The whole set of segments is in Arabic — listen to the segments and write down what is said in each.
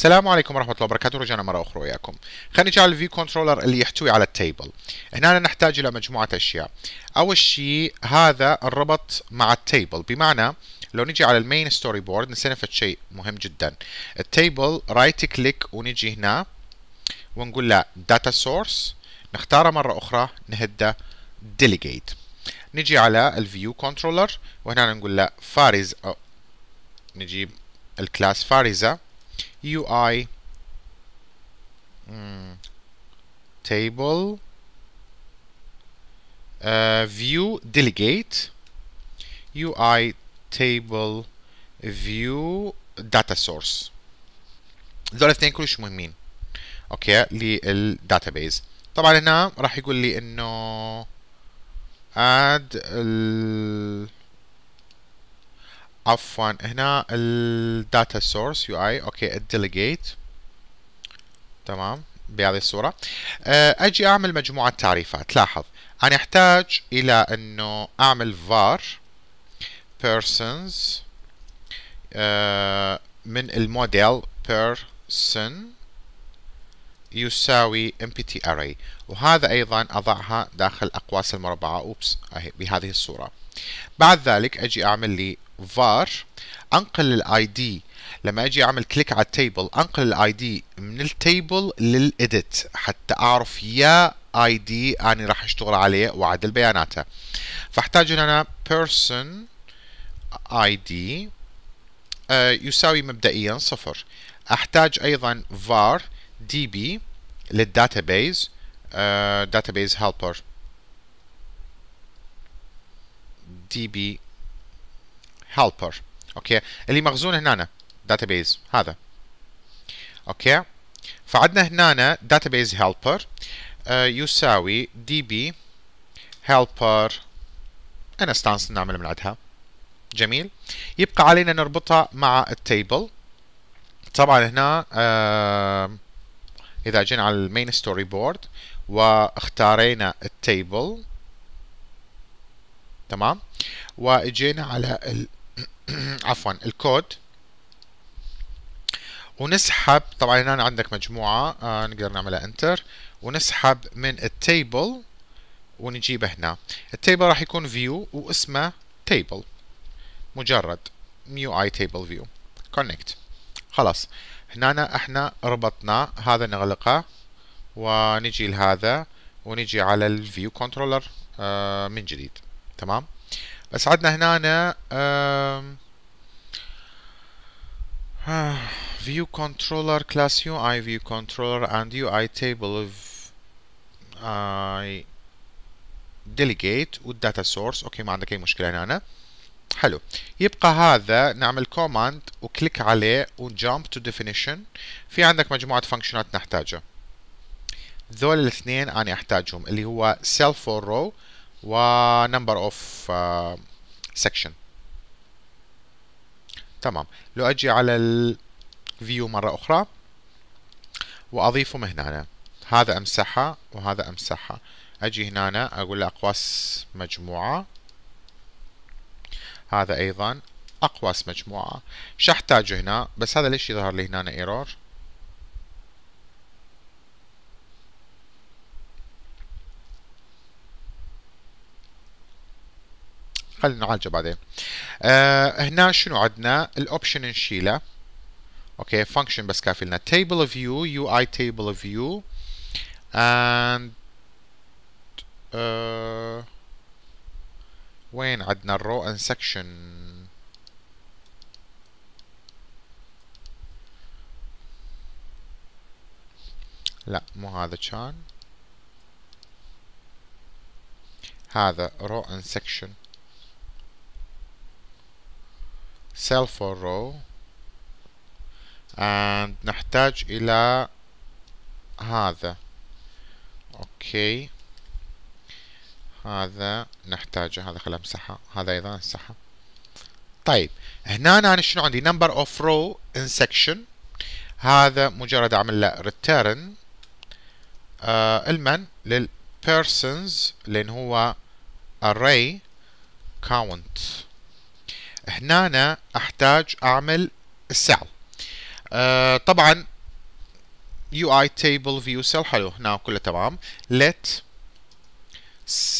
السلام عليكم ورحمه الله وبركاته رجعنا مره اخرى وياكم خلينا نجي على الفيو كنترولر اللي يحتوي على التيبل هنا نحتاج الى مجموعه اشياء اول شيء هذا الربط مع التيبل بمعنى لو نجي على المين ستوري بورد نستنفذ شيء مهم جدا التيبل رايت كليك ونجي هنا ونقول له داتا سورس نختاره مره اخرى نهده ديليجيت نجي على الفيو كنترولر وهنا نقول له فارز أو نجيب الكلاس فارزه UI mm, table uh, view delegate UI table view data source دول الاثنين كلش مهمين اوكي للداتابيز طبعا هنا راح يقول لي انه add ال عفوا هنا الداتا سورس يو اي اوكي الديليجيت تمام بهذه الصورة آه، اجي اعمل مجموعة تعريفات لاحظ انا احتاج الى انه اعمل var persons آه، من الموديل person يساوي mpt array وهذا ايضا اضعها داخل اقواس المربعة اوبس بهذه الصورة بعد ذلك اجي اعمل لي var انقل الاي دي لما اجي اعمل كليك على التيبل انقل الاي دي من التيبل للاديت حتى اعرف يا اي دي اني راح اشتغل عليه واعدل بياناته فاحتاج هنا person اي دي يساوي مبدئيا صفر احتاج ايضا var db للداتابيز uh, database helper db helper اوكي اللي مخزون هنا database هذا اوكي فعندنا هنا database helper آه، يساوي db helper انستانس نعمل من عندها جميل يبقى علينا نربطها مع التيبل طبعا هنا آه، اذا جينا على المين ستوري بورد واختارينا التيبل تمام واجينا على عفوا الكود ونسحب طبعا هنا عندك مجموعة آه نقدر نعملها انتر ونسحب من التيبل ونجيبه هنا التيبل راح يكون فيو واسمه تيبل مجرد ميو اي تيبل فيو كونكت خلاص هنا احنا ربطنا هذا نغلقه ونجي لهذا ونجي على الفيو كنترولر آه من جديد تمام بس عندنا هنا view controller class UI view controller and UI table of I delegate data source اوكي ما عندك اي مشكله هنا أنا. حلو يبقى هذا نعمل command وكليك عليه و jump to definition في عندك مجموعه functionات نحتاجها ذول الاثنين انا احتاجهم اللي هو self for row ونمبر اوف سكشن تمام لو اجي على الفيو مرة اخرى واضيفهم هنا هذا امسحها وهذا امسحها اجي هنا اقول له اقواس مجموعة هذا ايضا اقواس مجموعة شو هنا بس هذا ليش يظهر لي هنا ايرور خلينا نعالجه بعدين آه هنا شنو عندنا الاوبشن نشيله اوكي فانكشن بس كافي لنا تيبل اوف يو اي تيبل يو اند وين عندنا الرو اند سكشن لا مو هذا كان هذا رو ان سكشن cell for row and نحتاج إلى هذا okay هذا نحتاجه هذا خلينا امسحه هذا أيضا امسحه طيب هنا أنا شنو عندي number of row in section هذا مجرد أعمل له return آه المن للpersons لأن هو array count هنا أنا أحتاج أعمل السعل آه طبعا UI table view cell حلو هنا كله تمام let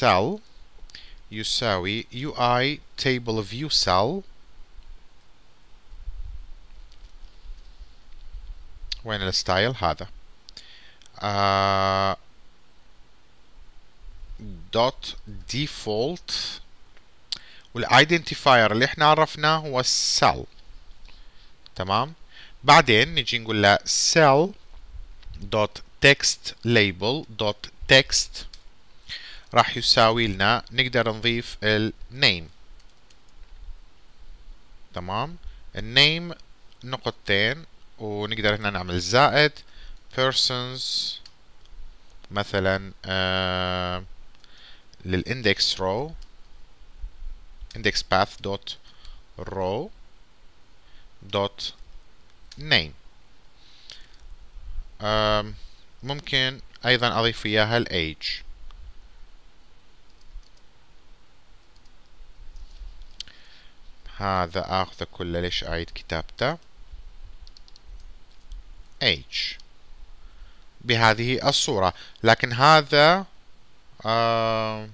cell يساوي UI table view cell وين الستايل هذا دوت آه، uh, default والايدنتيفاير اللي احنا عرفناه هو السيل تمام بعدين نجي نقول له سيل دوت تكست ليبل دوت تكست راح يساوي لنا نقدر نضيف النيم تمام النيم نقطتين ونقدر هنا نعمل زائد persons مثلا آه للاندكس رو index path dot row dot name ممكن ايضا اضيف اياها age هذا اخذه كله ليش اعيد كتابته age بهذه الصورة لكن هذا آه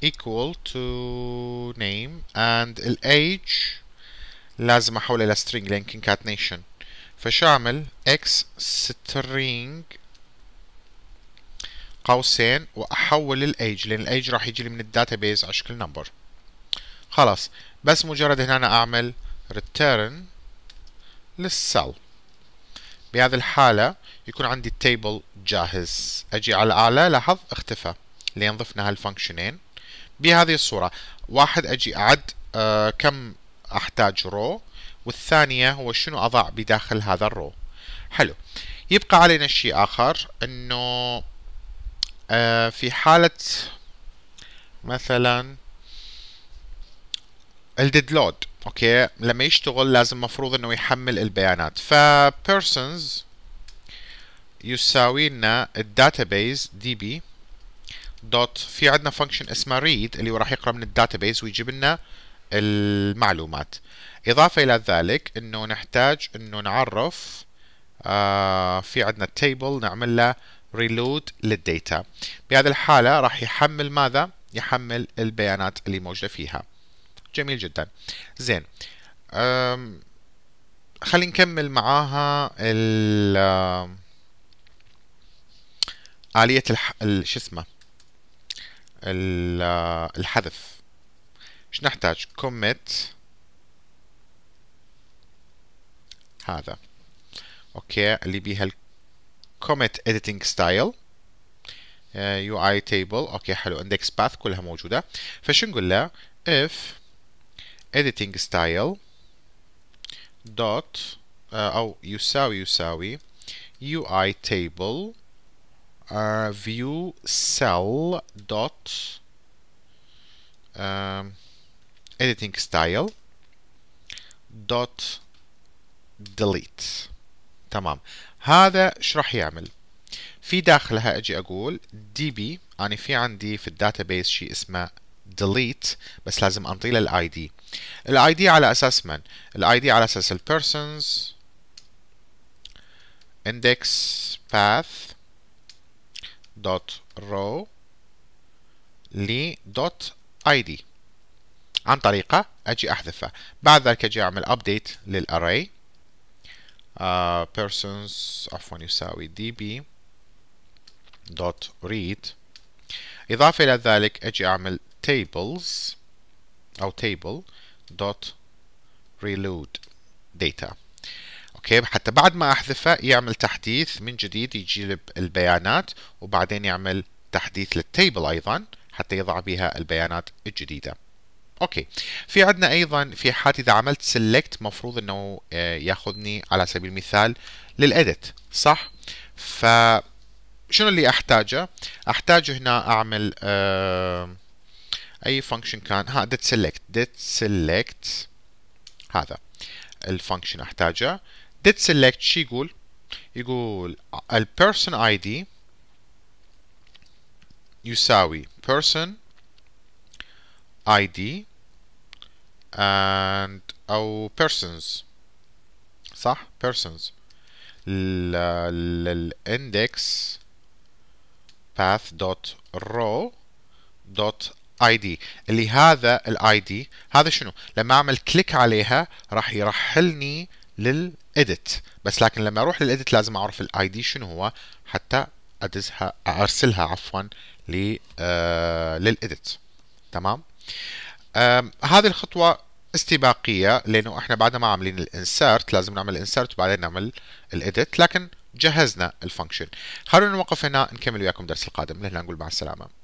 equal to name and age لازم احوله الى string لان concatenation فشو فشامل x string قوسين واحول age لان age راح يجي لي من الداتابيز على شكل number خلاص بس مجرد هنا أنا اعمل return للسل بهذه الحالة يكون عندي التيبل جاهز اجي على الاعلى لاحظ اختفى لان ضفنا هالفانكشنين بهذه الصورة واحد أجي أعد آه كم أحتاج رو والثانية هو شنو أضع بداخل هذا الرو حلو يبقى علينا شيء آخر أنه آه في حالة مثلا الديد لود اوكي لما يشتغل لازم مفروض انه يحمل البيانات ف persons يساوي لنا الداتابيز دي بي دوت في عندنا فانكشن اسمها ريد اللي هو راح يقرا من الداتابيس ويجيب لنا المعلومات اضافه الى ذلك انه نحتاج انه نعرف آه في عندنا تيبل نعمل له ريلود للديتا بهذه الحاله راح يحمل ماذا يحمل البيانات اللي موجوده فيها جميل جدا زين خلينا نكمل معاها ال آلية شو اسمه الحذف ايش نحتاج commit هذا اوكي اللي بيها ال commit editing style يو آه، اي table اوكي حلو index path كلها موجوده فش نقول له if editing style dot uh, او يساوي يساوي UI table uh, view cell dot um, editing style dot delete تمام هذا شو راح يعمل في داخلها اجي اقول db انا يعني في عندي في الداتابيس شيء اسمه delete بس لازم انطي له الاي دي الاي دي على اساس من الاي دي على اساس البيرسونز index path دوت رو لدوت اي دي عن طريقه اجي احذفها بعد ذلك اجي اعمل ابديت للاري uh, persons عفوا يساوي دي بي دوت ريد اضافه الى ذلك اجي اعمل tables او table دوت reload data اوكي حتى بعد ما احذفها يعمل تحديث من جديد يجيب البيانات وبعدين يعمل تحديث للتيبل ايضا حتى يضع بها البيانات الجديده اوكي في عندنا ايضا في حال اذا عملت سيلكت مفروض انه آه، ياخذني على سبيل المثال للاديت صح ف شنو اللي احتاجه احتاج هنا اعمل آه، اي فانكشن كان ها ديت سيلكت ديت سيلكت هذا الفانكشن احتاجه ديت select شو يقول يقول ال person ID يساوي person ID and أو persons صح persons ال index path dot row dot ID اللي هذا الاي دي هذا شنو لما اعمل كليك عليها راح يرحلني لل edit بس لكن لما اروح للاديت لازم اعرف الاي دي شنو هو حتى ادزها ارسلها عفوا ل آه، للاديت تمام هذه الخطوه استباقيه لانه احنا بعد ما عاملين الانسرت لازم نعمل الانسرت وبعدين نعمل الاديت لكن جهزنا الفانكشن خلونا نوقف هنا نكمل وياكم الدرس القادم لهنا نقول مع السلامه